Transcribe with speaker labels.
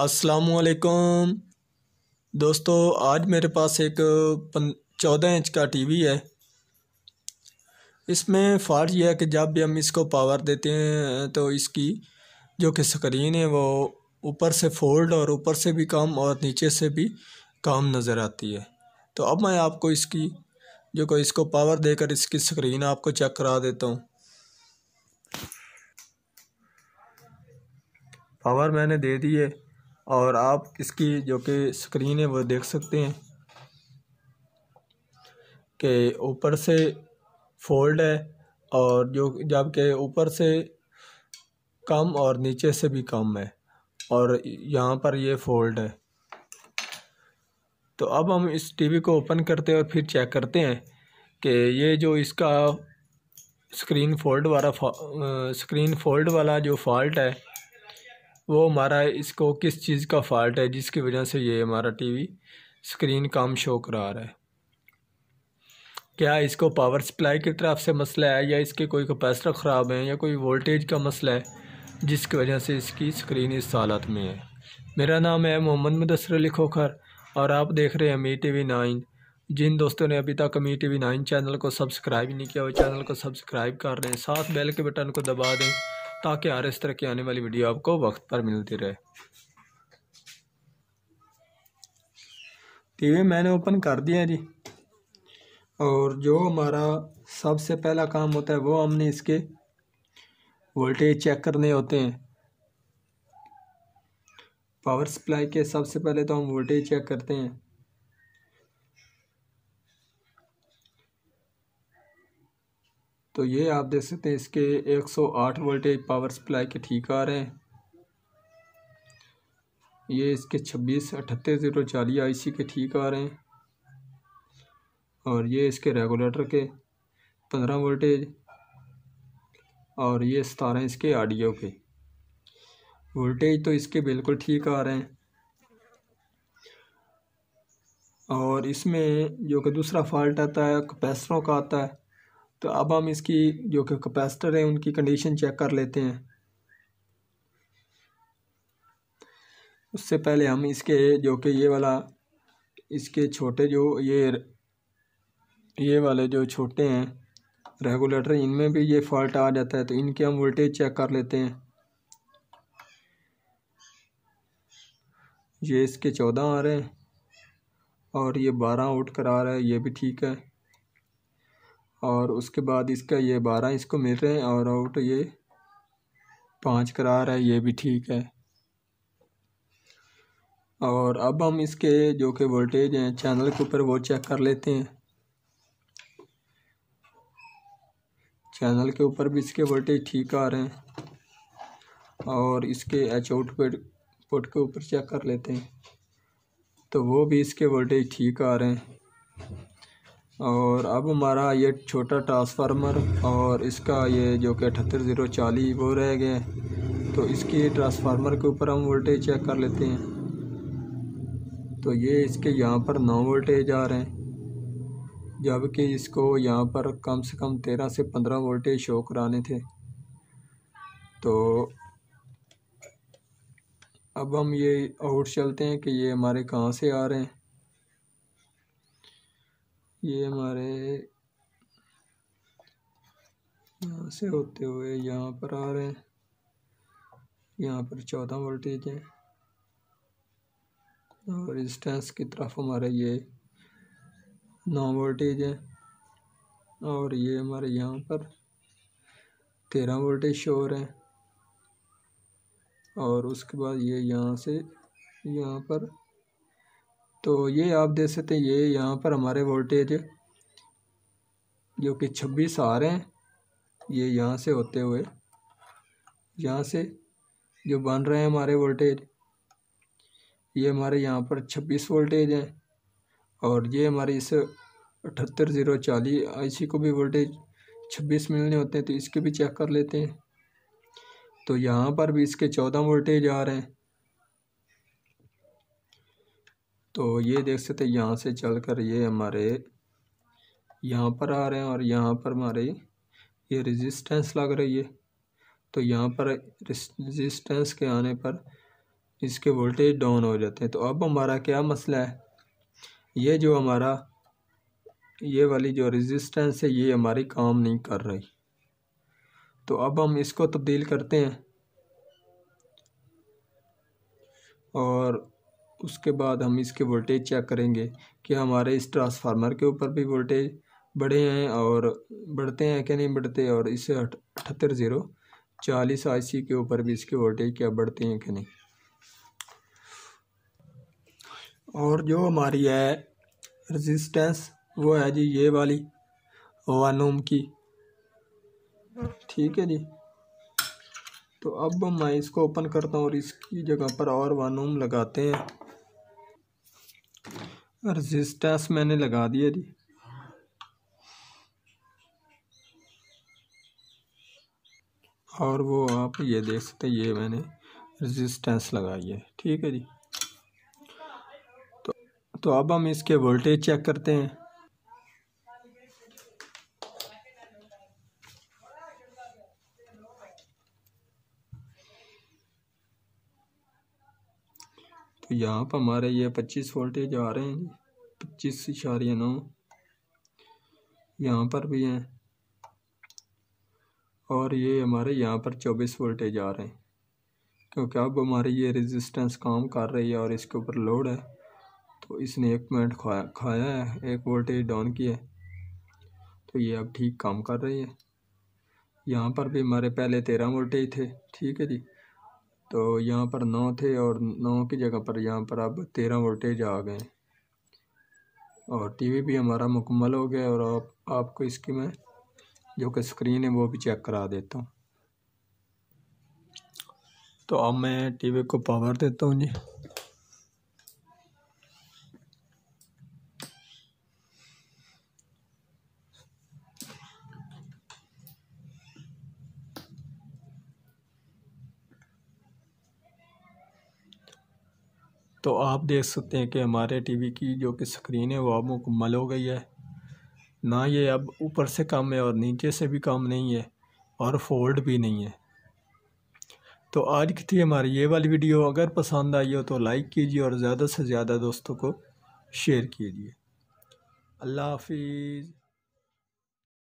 Speaker 1: असलकुम दोस्तों आज मेरे पास एक चौदह इंच का टीवी है इसमें फॉल्ट यह है कि जब भी हम इसको पावर देते हैं तो इसकी जो कि स्क्रीन है वो ऊपर से फोल्ड और ऊपर से भी कम और नीचे से भी कम नज़र आती है तो अब मैं आपको इसकी जो को इसको पावर देकर इसकी स्क्रीन आपको चेक करा देता हूँ पावर मैंने दे दी है और आप इसकी जो कि स्क्रीन है वो देख सकते हैं कि ऊपर से फोल्ड है और जो जबकि ऊपर से कम और नीचे से भी कम है और यहाँ पर ये फोल्ड है तो अब हम इस टीवी को ओपन करते हैं और फिर चेक करते हैं कि ये जो इसका स्क्रीन फोल्ड वाला स्क्रीन फोल्ड वाला जो फॉल्ट है वो हमारा इसको किस चीज़ का फ़ॉल्ट है जिसकी वजह से ये हमारा टीवी स्क्रीन काम शो करा रहा है क्या इसको पावर सप्लाई की तरफ से मसला है या इसके कोई कैपेसिटर ख़राब है या कोई वोल्टेज का मसला है जिसकी वजह से इसकी स्क्रीन इस हालत में है मेरा नाम है मोहम्मद मुदसर अली खोखर और आप देख रहे हैं मी टी वी नाइन जिन दोस्तों ने अभी तक me T V nine channel को सब्सक्राइब नहीं किया वो चैनल को सब्सक्राइब कर रहे हैं साथ बेल के बटन को दबा दें ताकि हर इस तरह की आने वाली वीडियो आपको वक्त पर मिलती रहे टीवी मैंने ओपन कर दिया जी और जो हमारा सबसे पहला काम होता है वो हमने इसके वोल्टेज चेक करने होते हैं पावर सप्लाई के सबसे पहले तो हम वोल्टेज चेक करते हैं तो ये आप देख सकते हैं इसके 108 वोल्टेज पावर सप्लाई के ठीक आ रहे हैं ये इसके छब्बीस अठहत्तर ज़ीरो चालीस आई सी के ठीक आ रहे हैं और ये इसके रेगुलेटर के पंद्रह वोल्टेज और ये सतारह इसके आडियो के वोल्टेज तो इसके बिल्कुल ठीक आ रहे हैं और इसमें जो कि दूसरा फॉल्ट आता है कैपेसिटरों का आता है तो अब हम इसकी जो कि कैपेसिटर है उनकी कंडीशन चेक कर लेते हैं उससे पहले हम इसके जो कि ये वाला इसके छोटे जो ये ये वाले जो छोटे हैं रेगुलेटर इनमें भी ये फॉल्ट आ जाता है तो इनके हम वोल्टेज चेक कर लेते हैं ये इसके चौदह आ रहे हैं और ये बारह आउट करा रहा है ये भी ठीक है और उसके बाद इसका ये बारह इसको मिल रहे हैं और आउट ये पाँच करार है ये भी ठीक है और अब हम इसके जो कि वोल्टेज हैं चैनल के ऊपर वो चेक कर लेते हैं चैनल के ऊपर भी इसके वोल्टेज ठीक आ रहे हैं और इसके एच आउटपुट पुट के ऊपर चेक कर लेते हैं तो वो भी इसके वोल्टेज ठीक आ रहे हैं और अब हमारा ये छोटा ट्रांसफार्मर और इसका ये जो कि अठहत्तर ज़ीरो चालीस वो रह गया तो इसके ट्रांसफार्मर के ऊपर हम वोल्टेज चेक कर लेते हैं तो ये इसके यहाँ पर नौ वोल्टेज आ रहे हैं जबकि इसको यहाँ पर कम से कम तेरह से पंद्रह वोल्टेज शो कराने थे तो अब हम ये आउट चलते हैं कि ये हमारे कहाँ से आ रहे हैं ये हमारे यहाँ से होते हुए यहाँ पर आ रहे हैं यहाँ पर चौदह वोल्टेज है और रेजिस्टेंस की तरफ हमारे ये नौ वोल्टेज है और ये हमारे यहाँ पर तेरह वोल्टेज शोर है और उसके बाद ये यहाँ से यहाँ पर तो ये आप देख सकते हैं ये यहाँ पर हमारे वोल्टेज जो कि छब्बीस आ रहे हैं ये यहाँ से होते हुए यहाँ से जो बन रहे हैं हमारे वोल्टेज ये हमारे यहाँ पर छब्बीस वोल्टेज हैं और ये हमारे इस अठहत्तर ज़ीरो चालीस आई को भी वोल्टेज छब्बीस मिलने होते हैं तो इसके भी चेक कर लेते हैं तो यहाँ पर भी इसके चौदह वोल्टेज आ रहे हैं तो ये देख सकते हैं यहाँ से चल कर ये हमारे यहाँ पर आ रहे हैं और यहाँ पर हमारे ये रेजिस्टेंस लग रही है तो यहाँ पर रेजिस्टेंस के आने पर इसके वोल्टेज डाउन हो जाते हैं तो अब हमारा क्या मसला है ये जो हमारा ये वाली जो रेजिस्टेंस है ये हमारी काम नहीं कर रही तो अब हम इसको तब्दील करते हैं और उसके बाद हम इसके वोल्टेज चेक करेंगे कि हमारे इस ट्रांसफार्मर के ऊपर भी वोल्टेज बढ़े हैं और बढ़ते हैं क्या नहीं बढ़ते और इस अठहत्तर ज़ीरो चालीस आई के ऊपर भी इसके वोल्टेज क्या बढ़ते हैं क्या नहीं और जो हमारी है रेजिस्टेंस वो है जी ये वाली वन ओम की ठीक है जी तो अब मैं इसको ओपन करता हूँ और इसकी जगह पर और वन ओम लगाते हैं रजिस्टेंस मैंने लगा दिया जी और वो आप ये देख सकते हैं ये मैंने रजिस्टेंस लगाई है ठीक है जी तो तो अब हम इसके वोल्टेज चेक करते हैं तो यहाँ पर हमारे ये पच्चीस वोल्टेज आ रहे हैं पच्चीस इशारिया नौ यहाँ पर भी हैं और ये हमारे यहाँ पर चौबीस वोल्टेज आ रहे हैं क्योंकि अब हमारे ये रेजिस्टेंस काम कर रही है और इसके ऊपर लोड है तो इसने एक मिनट खाया खाया है एक वोल्टेज डाउन किया है तो ये अब ठीक काम कर रही है यहाँ पर भी हमारे पहले तेरह वोल्टेज थे ठीक है जी तो यहाँ पर नौ थे और नौ की जगह पर यहाँ पर अब तेरह वोल्टेज आ गए और टीवी भी हमारा मुकम्मल हो गया और आप आपको इसकी मैं जो कि स्क्रीन है वो भी चेक करा देता हूँ तो अब मैं टीवी को पावर देता हूँ जी तो आप देख सकते हैं कि हमारे टीवी की जो कि स्क्रीन है वो अब मुकम्मल हो गई है ना ये अब ऊपर से कम है और नीचे से भी कम नहीं है और फोल्ड भी नहीं है तो आज की थी हमारी ये वाली वीडियो अगर पसंद आई हो तो लाइक कीजिए और ज़्यादा से ज़्यादा दोस्तों को शेयर कीजिए अल्लाह हाफिज़